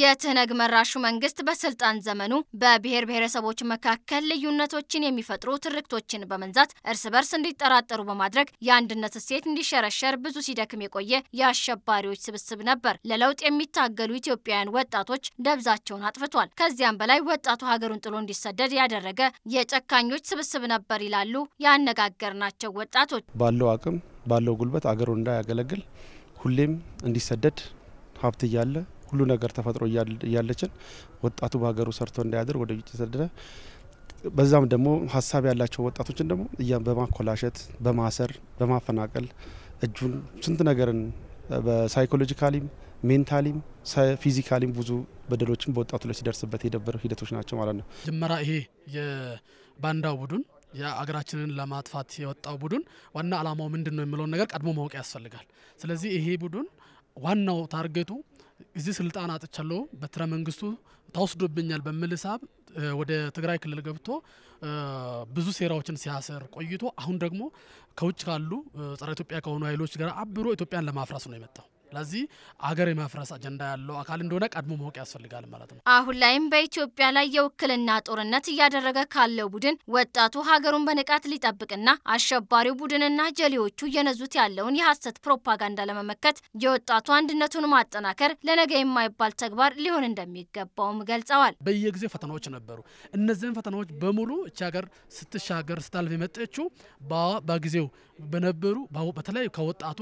የትህነግ መራሹ መንግስት በስልጣን ዘመኑ በብሔር ብሔረሰቦች መካከል ልዩነቶችን የሚፈጥሩ ትርክቶችን በመንዛት እርስ በርስ እንዲጠራጠሩ በማድረግ የአንድነት እሴት እንዲሸረሸር ብዙ ሲደክም የቆየ የአሸባሪዎች ስብስብ ነበር። ለለውጥ የሚታገሉ ኢትዮጵያውያን ወጣቶች ደብዛቸውን አጥፍቷል። ከዚያም በላይ ወጣቱ ሀገሩን ጥሎ እንዲሰደድ ያደረገ የጨካኞች ስብስብ ነበር ይላሉ ያነጋገርናቸው ወጣቶች። ባለው አቅም ባለው ጉልበት አገሩን እንዳያገለግል ሁሌም እንዲሰደድ ሀብት እያለ ሁሉ ነገር ተፈጥሮ እያለችን ወጣቱ በሀገሩ ሰርቶ እንዳያድር ወደ ውጭ ተሰደደ በዛም ደግሞ ሀሳብ ያላቸው ወጣቶችን ደግሞ እያ በማኮላሸት በማሰር በማፈናቀል እጁን ስንት ነገርን በሳይኮሎጂካሊም ሜንታሊም ፊዚካሊም ብዙ በደሎችን በወጣቱ ላይ ሲደርስበት የደበረ ሂደቶች ናቸው ማለት ነው። ጀመራ ይሄ የባንዳው ቡድን የአገራችንን ለማጥፋት የወጣው ቡድን ዋና ዓላማው ምንድን ነው የሚለውን ነገር ቀድሞ ማወቅ ያስፈልጋል። ስለዚህ ይሄ ቡድን ዋናው ታርጌቱ እዚህ ስልጣን አጥቻለሁ በትረ መንግስቱ ተወስዶብኛል በሚል ሳብ ወደ ትግራይ ክልል ገብቶ ብዙ ሴራዎችን ሲያሰር ቆይቶ አሁን ደግሞ ከውጭ ካሉ ጸረ ኢትዮጵያ ከሆኑ ኃይሎች ጋር አብሮ ኢትዮጵያን ለማፍራስ ነው የመጣው። ስለዚህ አገር የመፍረስ አጀንዳ ያለው አካል እንደሆነ ቀድሞ ማወቅ ያስፈልጋል ማለት ነው። አሁን ላይም በኢትዮጵያ ላይ የውክልና ጦርነት እያደረገ ካለው ቡድን ወጣቱ ሀገሩን በንቃት ሊጠብቅና አሸባሪው ቡድንና ጀሌዎቹ እየነዙት ያለውን የሀሰት ፕሮፓጋንዳ ለመመከት የወጣቱ አንድነቱን ማጠናከር ለነገ የማይባል ተግባር ሊሆን እንደሚገባውም ገልጸዋል። በየጊዜው ፈተናዎች ነበሩ። እነዚህን ፈተናዎች በሙሉ እቺ ሀገር ስትሻገር ስታልፍ የመጠችው በጊዜው በነበሩ በተለያዩ ከወጣቱ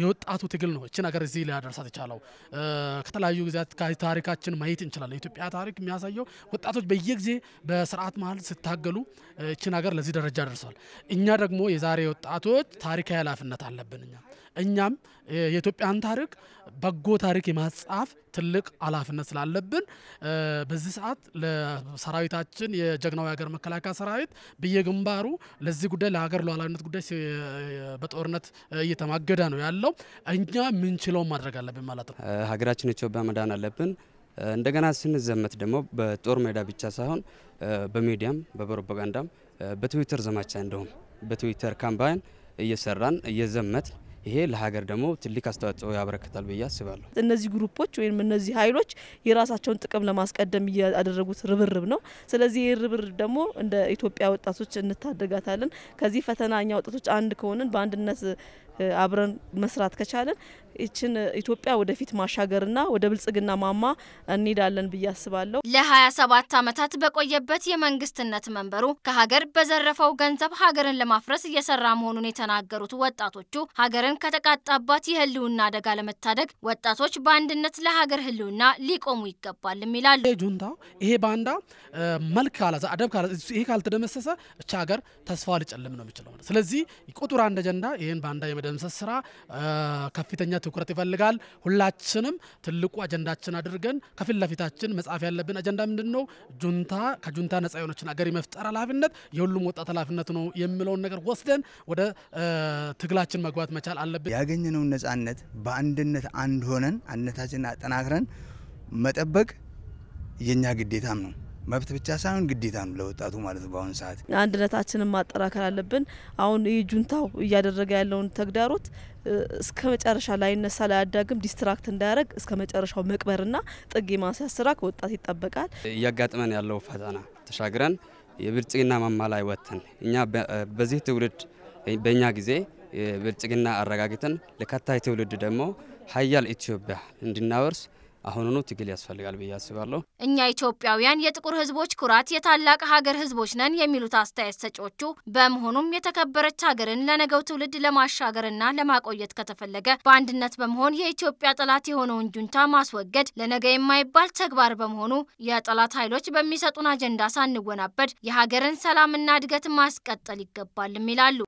የወጣቱ ትግል ትግል ነው እችን ሀገር እዚህ ሊያደርሳት የቻለው። ከተለያዩ ጊዜያት ታሪካችን ማየት እንችላለን። የኢትዮጵያ ታሪክ የሚያሳየው ወጣቶች በየጊዜ በስርዓት መሀል ስታገሉ እችን ሀገር ለዚህ ደረጃ ደርሷል። እኛ ደግሞ የዛሬ ወጣቶች ታሪካዊ ኃላፊነት አለብን። እኛ እኛም የኢትዮጵያን ታሪክ በጎ ታሪክ የማጻፍ ትልቅ ኃላፊነት ስላለብን በዚህ ሰዓት ለሰራዊታችን የጀግናው የሀገር መከላከያ ሰራዊት በየግንባሩ ለዚህ ጉዳይ ለሀገር ሉዓላዊነት ጉዳይ በጦርነት እየተማገደ ነው ያለው። እኛ ምንችለው ማድረግ አለብን ማለት ነው። ሀገራችን ኢትዮጵያ መዳን አለብን። እንደገና ስንዘመት ደግሞ በጦር ሜዳ ብቻ ሳይሆን በሚዲያም በፕሮፓጋንዳም በትዊተር ዘማቻ እንደሁም በትዊተር ካምፓይን እየሰራን እየዘመት ይሄ ለሀገር ደግሞ ትልቅ አስተዋጽኦ ያበረክታል ብዬ አስባለሁ። እነዚህ ግሩፖች ወይም እነዚህ ኃይሎች የራሳቸውን ጥቅም ለማስቀደም እያደረጉት ርብርብ ነው። ስለዚህ ይህ ርብርብ ደግሞ እንደ ኢትዮጵያ ወጣቶች እንታደጋታለን። ከዚህ ፈተናኛ ወጣቶች አንድ ከሆንን በአንድነት አብረን መስራት ከቻለን ይችን ኢትዮጵያ ወደፊት ማሻገርና ወደ ብልጽግና ማማ እንሄዳለን ብዬ አስባለሁ። ለ27 ዓመታት በቆየበት የመንግስትነት መንበሩ ከሀገር በዘረፈው ገንዘብ ሀገርን ለማፍረስ እየሰራ መሆኑን የተናገሩት ወጣቶቹ ሀገርን ከተቃጣባት የህልውና አደጋ ለመታደግ ወጣቶች በአንድነት ለሀገር ህልውና ሊቆሙ ይገባልም ይላሉ። ጁንታ ይሄ ባንዳ መልክ ካላዘ አደብ ካላዘ ይሄ ካልተደመሰሰ እቻ ሀገር ተስፋ ሊጨልም ነው የሚችለው። ስለዚህ ቁጥር አንድ አጀንዳ ይህን ባንዳ የመደምሰስ ስራ ከፍተኛ ትኩረት ይፈልጋል። ሁላችንም ትልቁ አጀንዳችን አድርገን ከፊት ለፊታችን መጻፍ ያለብን አጀንዳ ምንድን ነው? ጁንታ ከጁንታ ነጻ የሆነችን ሀገር የመፍጠር ኃላፊነት የሁሉም ወጣት ኃላፊነት ነው የሚለውን ነገር ወስደን ወደ ትግላችን መግባት መቻል አለብን። ያገኘነውን ነጻነት በአንድነት አንድ ሆነን አንድነታችንን አጠናክረን መጠበቅ የእኛ ግዴታም ነው። መብት ብቻ ሳይሆን ግዴታ ነው ለወጣቱ ማለት ነው። በአሁኑ ሰዓት አንድነታችንን ማጠናከር አለብን። አሁን ይህ ጁንታው እያደረገ ያለውን ተግዳሮት እስከ መጨረሻ ላይነሳ ላያዳግም ዲስትራክት እንዳያደረግ እስከ መጨረሻው መቅበርና ጥግ የማስያዝ ስራ ከወጣት ይጠበቃል። እያጋጥመን ያለው ፈተና ተሻግረን የብልጽግና ማማ ላይ ወጥተን እኛ በዚህ ትውልድ በእኛ ጊዜ የብልጽግና አረጋግጠን ለከታይ ትውልድ ደግሞ ሀያል ኢትዮጵያ እንድናወርስ አሁኑኑ ትግል ያስፈልጋል ብዬ አስባለሁ። እኛ ኢትዮጵያውያን የጥቁር ህዝቦች ኩራት የታላቅ ሀገር ህዝቦች ነን የሚሉት አስተያየት ሰጪዎቹ፣ በመሆኑም የተከበረች ሀገርን ለነገው ትውልድ ለማሻገርና ለማቆየት ከተፈለገ በአንድነት በመሆን የኢትዮጵያ ጠላት የሆነውን ጁንታ ማስወገድ ለነገ የማይባል ተግባር በመሆኑ የጠላት ኃይሎች በሚሰጡን አጀንዳ ሳንወናበድ የሀገርን ሰላምና እድገት ማስቀጠል ይገባልም ይላሉ።